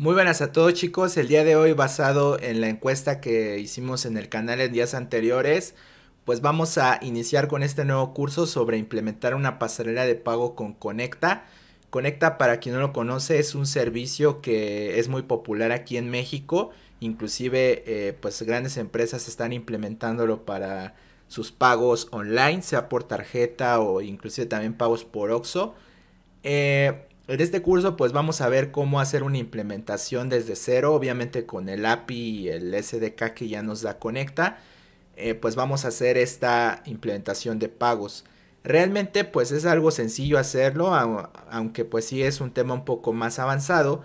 Muy buenas a todos chicos, el día de hoy basado en la encuesta que hicimos en el canal en días anteriores, pues vamos a iniciar con este nuevo curso sobre implementar una pasarela de pago con Conecta. Conecta para quien no lo conoce es un servicio que es muy popular aquí en México, inclusive eh, pues grandes empresas están implementándolo para sus pagos online, sea por tarjeta o inclusive también pagos por OXO. Eh, en este curso pues vamos a ver cómo hacer una implementación desde cero, obviamente con el API y el SDK que ya nos da Conecta, eh, pues vamos a hacer esta implementación de pagos. Realmente pues es algo sencillo hacerlo, aunque pues sí es un tema un poco más avanzado,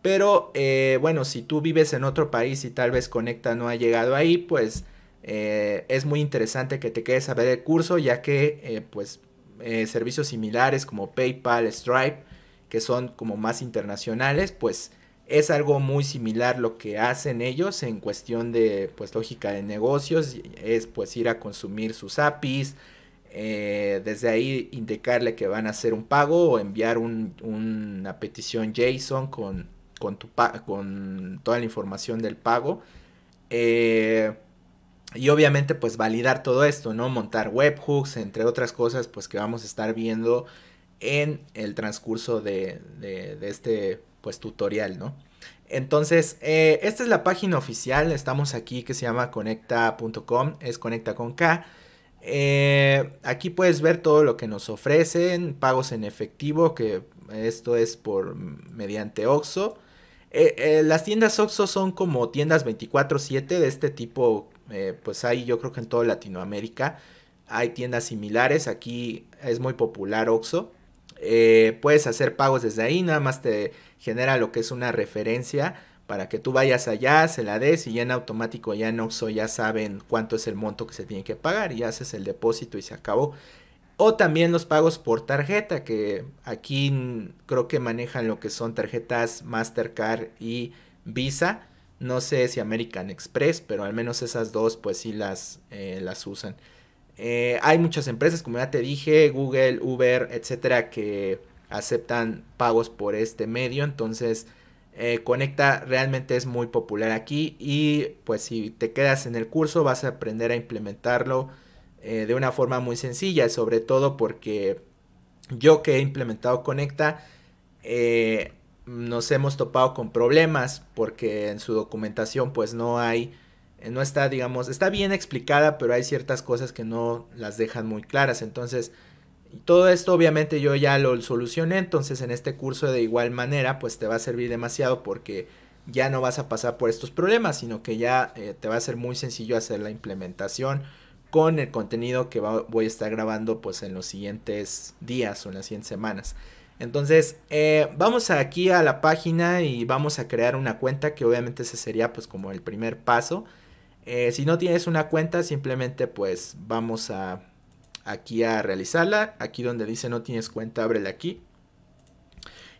pero eh, bueno, si tú vives en otro país y tal vez Conecta no ha llegado ahí, pues eh, es muy interesante que te quedes a ver el curso, ya que pues servicios similares como PayPal, Stripe, que son como más internacionales, pues es algo muy similar lo que hacen ellos en cuestión de pues lógica de negocios, es pues ir a consumir sus APIs, eh, desde ahí indicarle que van a hacer un pago o enviar una petición JSON con, con, con toda la información del pago. Eh, y obviamente pues validar todo esto, ¿no? Montar webhooks, entre otras cosas pues que vamos a estar viendo en el transcurso de, este pues tutorial, ¿no? Entonces, eh, esta es la página oficial, estamos aquí que se llama conecta.com, es conecta con K. Eh, aquí puedes ver todo lo que nos ofrecen, pagos en efectivo, que esto es por mediante OXO. Eh, las tiendas OXO son como tiendas 24/7 de este tipo, pues hay yo creo que en toda Latinoamérica hay tiendas similares, aquí es muy popular OXO. Eh, puedes hacer pagos desde ahí, nada más te genera lo que es una referencia para que tú vayas allá, se la des y ya en automático ya en Oxxo ya saben cuánto es el monto que se tiene que pagar y haces el depósito y se acabó. O también los pagos por tarjeta, que aquí creo que manejan lo que son tarjetas Mastercard y Visa. No sé si American Express, pero al menos esas dos pues sí las, eh, las usan. Eh, hay muchas empresas, como ya te dije, Google, Uber, etcétera, que aceptan pagos por este medio. Entonces, eh, Conecta realmente es muy popular aquí. Y pues si te quedas en el curso, vas a aprender a implementarlo eh, de una forma muy sencilla. Sobre todo porque yo que he implementado Conecta, nos hemos topado con problemas porque en su documentación pues no hay eh, no está, digamos, está bien explicada, pero hay ciertas cosas que no las dejan muy claras. Entonces, todo esto obviamente yo ya lo solucioné, entonces en este curso de igual manera, pues te va a servir demasiado porque ya no vas a pasar por estos problemas, sino que ya eh, te va a ser muy sencillo hacer la implementación con el contenido que voy a estar grabando pues en los siguientes días o en las siguientes semanas. Entonces, eh, vamos aquí a la página y vamos a crear una cuenta que obviamente ese sería pues como el primer paso. Eh, si no tienes una cuenta, simplemente pues vamos a aquí a realizarla. Aquí donde dice no tienes cuenta, ábrela aquí.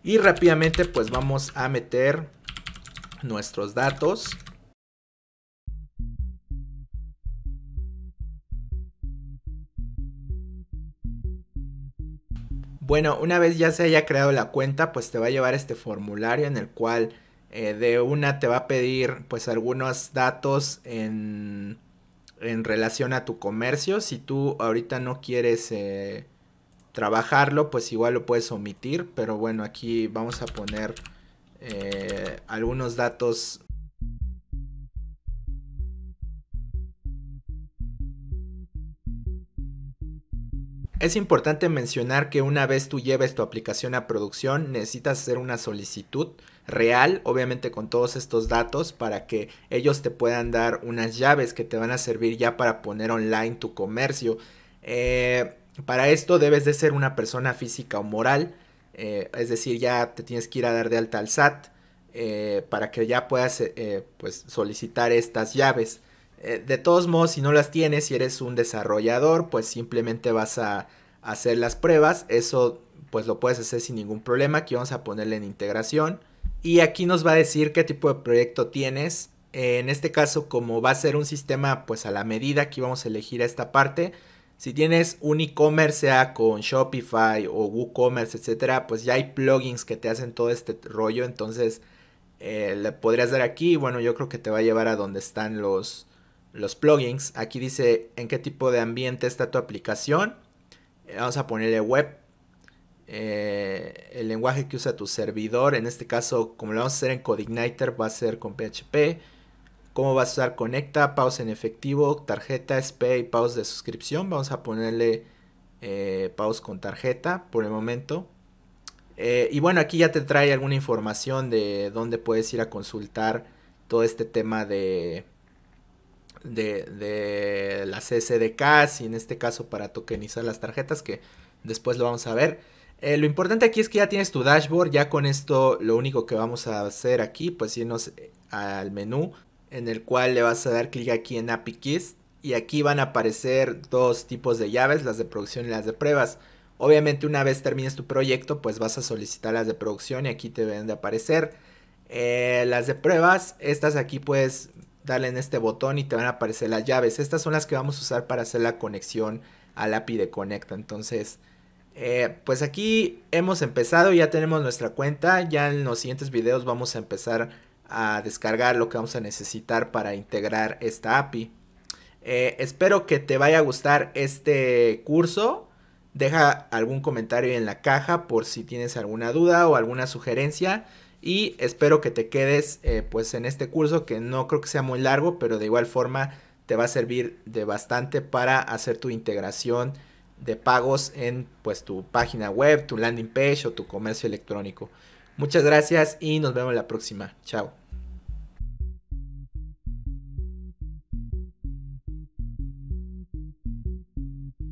Y rápidamente pues vamos a meter nuestros datos. Bueno, una vez ya se haya creado la cuenta, pues te va a llevar este formulario en el cual eh, de una te va a pedir pues algunos datos en, relación a tu comercio. Si tú ahorita no quieres eh, trabajarlo, pues igual lo puedes omitir. Pero bueno, aquí vamos a poner eh, algunos datos Es importante mencionar que una vez tú lleves tu aplicación a producción, necesitas hacer una solicitud real, obviamente con todos estos datos, para que ellos te puedan dar unas llaves que te van a servir ya para poner online tu comercio. Eh, para esto debes de ser una persona física o moral, eh, es decir, ya te tienes que ir a dar de alta al SAT eh, para que ya puedas pues solicitar estas llaves. Eh, de todos modos, si no las tienes, si eres un desarrollador, pues simplemente vas a hacer las pruebas. Eso pues lo puedes hacer sin ningún problema. Aquí vamos a ponerle en integración. Y aquí nos va a decir qué tipo de proyecto tienes. Eh, en este caso, como va a ser un sistema pues a la medida, aquí vamos a elegir esta parte. Si tienes un e-commerce, sea con Shopify o WooCommerce, etcétera, pues ya hay plugins que te hacen todo este rollo. Entonces, eh, le podrías dar aquí. Bueno, yo creo que te va a llevar a donde están los, los plugins. Aquí dice en qué tipo de ambiente está tu aplicación. Eh, vamos a ponerle web. Eh, el lenguaje que usa tu servidor. En este caso, como lo vamos a hacer en Codeigniter, va a ser con PHP. Cómo vas a usar Conecta, pause en efectivo, tarjeta, SP y pause de suscripción. Vamos a ponerle eh, con tarjeta por el momento. Eh, y bueno, aquí ya te trae alguna información de dónde puedes ir a consultar todo este tema de, de, las SDKs y en este caso para tokenizar las tarjetas que después lo vamos a ver. Eh, lo importante aquí es que ya tienes tu dashboard, ya con esto lo único que vamos a hacer aquí pues irnos eh, al menú en el cual le vas a dar clic aquí en API Keys y aquí van a aparecer dos tipos de llaves, las de producción y las de pruebas. Obviamente una vez termines tu proyecto pues vas a solicitar las de producción y aquí te deben de aparecer. Eh, las de pruebas, estas aquí pues darle en este botón y te van a aparecer las llaves. Estas son las que vamos a usar para hacer la conexión al API de Conecta. Entonces, eh, pues aquí hemos empezado, ya tenemos nuestra cuenta. Ya en los siguientes videos vamos a empezar a descargar lo que vamos a necesitar para integrar esta API. Eh, espero que te vaya a gustar este curso. Deja algún comentario en la caja por si tienes alguna duda o alguna sugerencia. Y espero que te quedes eh, pues en este curso que no creo que sea muy largo, pero de igual forma te va a servir de bastante para hacer tu integración de pagos en pues tu página web, tu landing page o tu comercio electrónico. Muchas gracias y nos vemos la próxima. Chao.